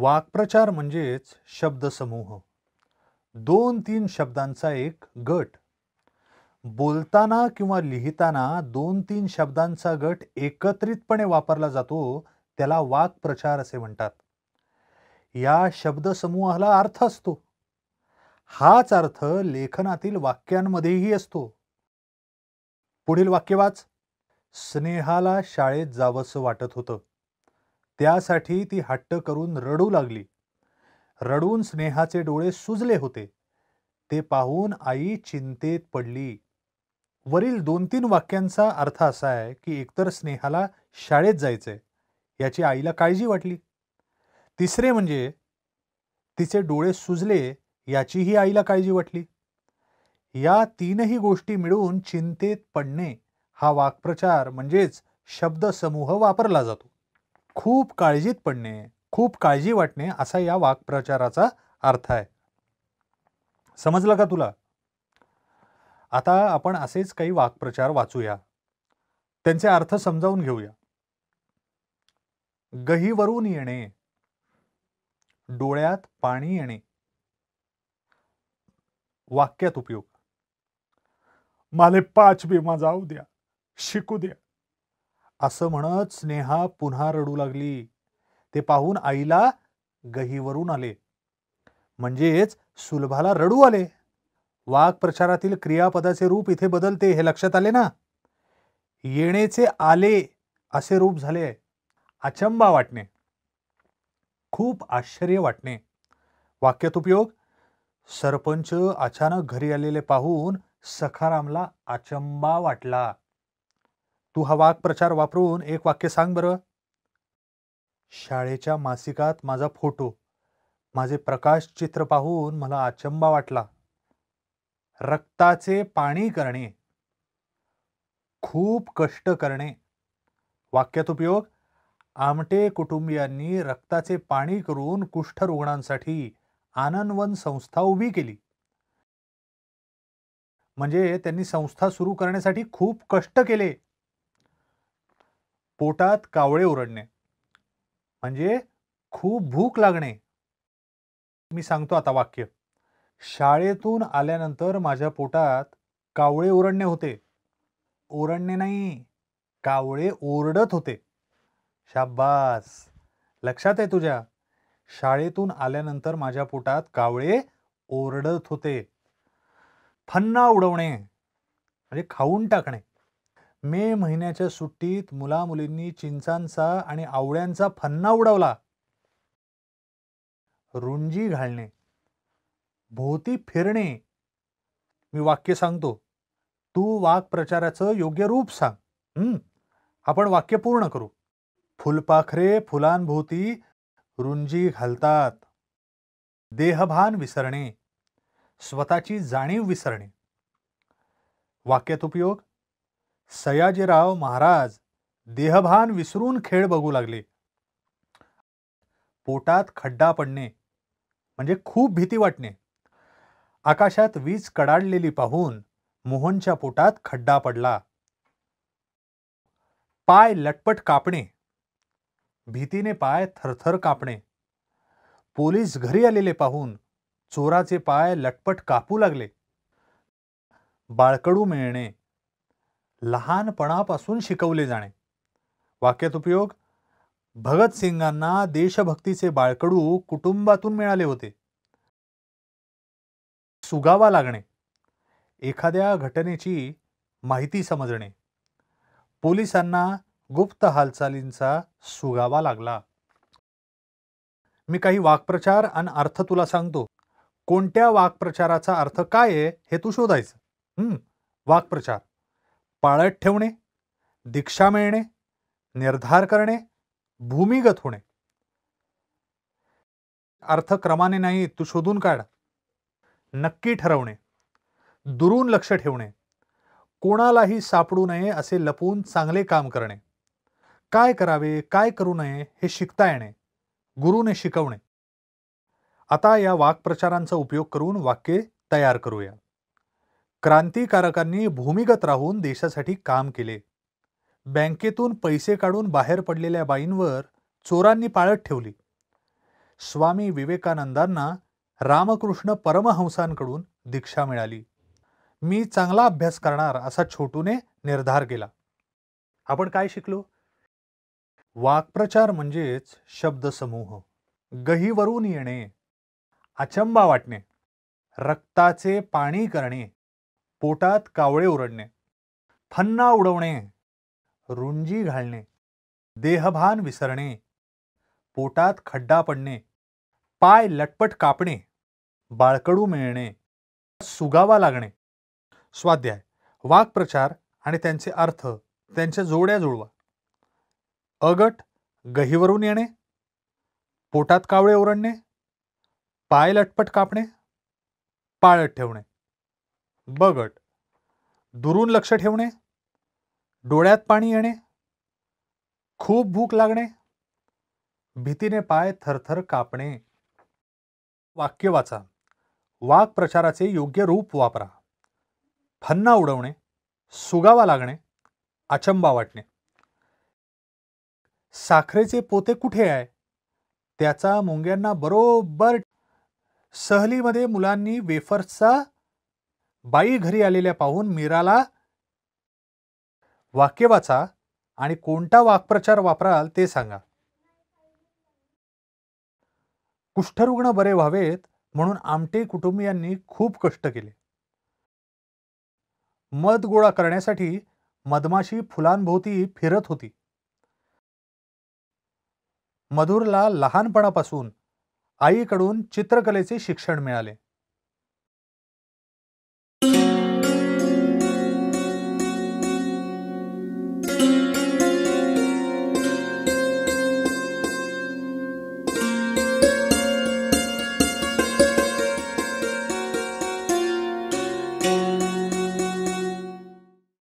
वाक्प्रचार म्हणजेच शब्दसमूह दोन तीन शब्दांचा एक गट बोलताना किंवा लिहिताना दोन तीन शब्दांचा गट एकत्रितपणे वापरला जातो त्याला वाक्प्रचार असे म्हणतात या शब्दसमूहाला अर्थ असतो हाच अर्थ लेखनातील वाक्यांमध्येही असतो पुढील वाक्य वाच स्नेहाला शाळेत जावंसं वाटत होतं त्यासाठी ती हट्ट करून रडू लागली रडून स्नेहाचे डोळे सुजले होते ते पाहून आई चिंतेत पडली वरील दोन तीन वाक्यांचा अर्थ असा आहे की एकतर स्नेहाला शाळेत जायचंय याची आईला काळजी वाटली तिसरे म्हणजे तिचे डोळे सुजले याचीही आईला काळजी वाटली या तीनही गोष्टी मिळून चिंतेत पडणे हा वाक्प्रचार म्हणजेच शब्दसमूह वापरला जातो खूप काळजीत पडणे खूप काळजी वाटणे असा या वाक्प्रचाराचा अर्थ आहे समजलं का तुला आता आपण असेच काही वाक्प्रचार वाचूया त्यांचे अर्थ समजावून घेऊया गहीवरून येणे डोळ्यात पाणी येणे वाक्यात उपयोग माले पाच बिमा जाऊ द्या शिकू द्या असं म्हणत स्नेहा पुन्हा रडू लागली ते पाहून आईला गहीवरून आले म्हणजेच सुलभाला रडू आले वाक प्रचारातील क्रियापदाचे रूप इथे बदलते हे लक्षात आले ना येणेचे आले असे रूप झाले अचंबा वाटणे खूप आश्चर्य वाटणे वाक्यात उपयोग सरपंच अचानक घरी आलेले पाहून सखारामला अचंबा वाटला तू हा वाक्प्रचार वापरून एक वाक्य सांग बरं शाळेच्या मासिकात माझा फोटो माझे प्रकाश चित्र पाहून मला अचंबा वाटला रक्ताचे पाणी करणे खूप कष्ट करणे वाक्यात उपयोग आमटे कुटुंबियांनी रक्ताचे पाणी करून कुष्ठरुग्णांसाठी आनंदवन संस्था उभी केली म्हणजे त्यांनी संस्था सुरू करण्यासाठी खूप कष्ट केले पोटात कावळे ओरडणे म्हणजे खूप भूक लागणे मी सांगतो आता वाक्य शाळेतून आल्यानंतर माझ्या पोटात कावळे ओरडणे होते ओरडणे नाही कावळे ओरडत होते शाबास लक्षात आहे तुझ्या शाळेतून आल्यानंतर माझ्या पोटात कावळे ओरडत होते फन्ना उडवणे म्हणजे खाऊन टाकणे मे महिन्याच्या सुट्टीत मुलामुलींनी चिंचांचा आणि आवळ्यांचा फन्ना उडवला रुंजी घालणे भोवती फिरणे मी वाक्य सांगतो तू वाकप्रचाराचं योग्य रूप सांग आपण वाक्य पूर्ण करू फुलपाखरे फुलांभोवती रुंजी घालतात देहभान विसरणे स्वतःची जाणीव विसरणे वाक्यात उपयोग सयाजीराव महाराज देहभान विसरून खेळ बघू लागले पोटात खड्डा पडणे म्हणजे खूप भीती वाटणे आकाशात वीज कडाडलेली पाहून मोहनच्या पोटात खड्डा पडला पाय लटपट कापणे भीतीने पाय थरथर कापणे पोलीस घरी आलेले पाहून चोराचे पाय लटपट कापू लागले बाळकडू मिळणे लहानपणापासून शिकवले जाणे वाक्यात उपयोग भगतसिंगांना देशभक्तीचे बाळकडू कुटुंबातून मिळाले होते सुगावा लागणे एखाद्या घटनेची माहिती समजणे पोलिसांना गुप्त हालचालींचा सुगावा लागला मी काही वाक्प्रचार आणि अर्थ तुला सांगतो कोणत्या वाक्प्रचाराचा अर्थ काय आहे हे तू शोधायचं वाक्प्रचार पाळत ठेवणे दीक्षा मिळणे निर्धार करणे भूमिगत होणे अर्थ क्रमाने नाही तू शोधून काढ नक्की ठरवणे दुरून लक्ष ठेवणे कोणालाही सापडू नये असे लपवून चांगले काम करणे काय करावे काय करू नये हे शिकता येणे गुरुने शिकवणे आता या वाक्प्रचारांचा उपयोग करून वाक्ये तयार करूया क्रांतिकारकांनी भूमिगत राहून देशासाठी काम केले बँकेतून पैसे काढून बाहेर पडलेल्या बाईंवर चोरांनी पाळत ठेवली स्वामी विवेकानंदांना रामकृष्ण परमहंसांकडून दीक्षा मिळाली मी चांगला अभ्यास करणार असा छोटूने निर्धार केला आपण काय शिकलो वाक्प्रचार म्हणजेच शब्दसमूह गहीवरून येणे अचंबा वाटणे रक्ताचे पाणी करणे पोटात कावळे उरडणे फन्ना उडवणे रुंजी घालणे देहभान विसरणे पोटात खड्डा पडणे पाय लटपट कापणे बाळकडू मिळणे सुगावा लागणे स्वाध्याय वाक्प्रचार आणि त्यांचे अर्थ त्यांच्या जोड्या जुळवा अगट गहीवरून येणे पोटात कावळे ओरडणे पाय लटपट कापणे पाळत ठेवणे बगट, दुरून लक्ष ठेवणे डोळ्यात पाणी येणे खूप भूक लागणे भीतीने पाय थरथर कापणे वाक्य वाचा वाक प्रचाराचे योग्य रूप वापरा फन्ना उडवणे सुगावा लागणे अचंबा वाटणे साखरेचे पोते कुठे आहे त्याचा मुंग्यांना बरोबर सहलीमध्ये मुलांनी वेफर्सचा बाई घरी आलेल्या पाहून मीराला वाक्य वाचा आणि कोणता वाक्प्रचार वापराल ते सांगा कुष्ठरुग्ण बरे व्हावेत म्हणून आमटे कुटुंबियांनी खूप कष्ट केले मध गोळा करण्यासाठी मधमाशी फुलांभोवती फिरत होती मधुरला लहानपणापासून आईकडून चित्रकलेचे शिक्षण मिळाले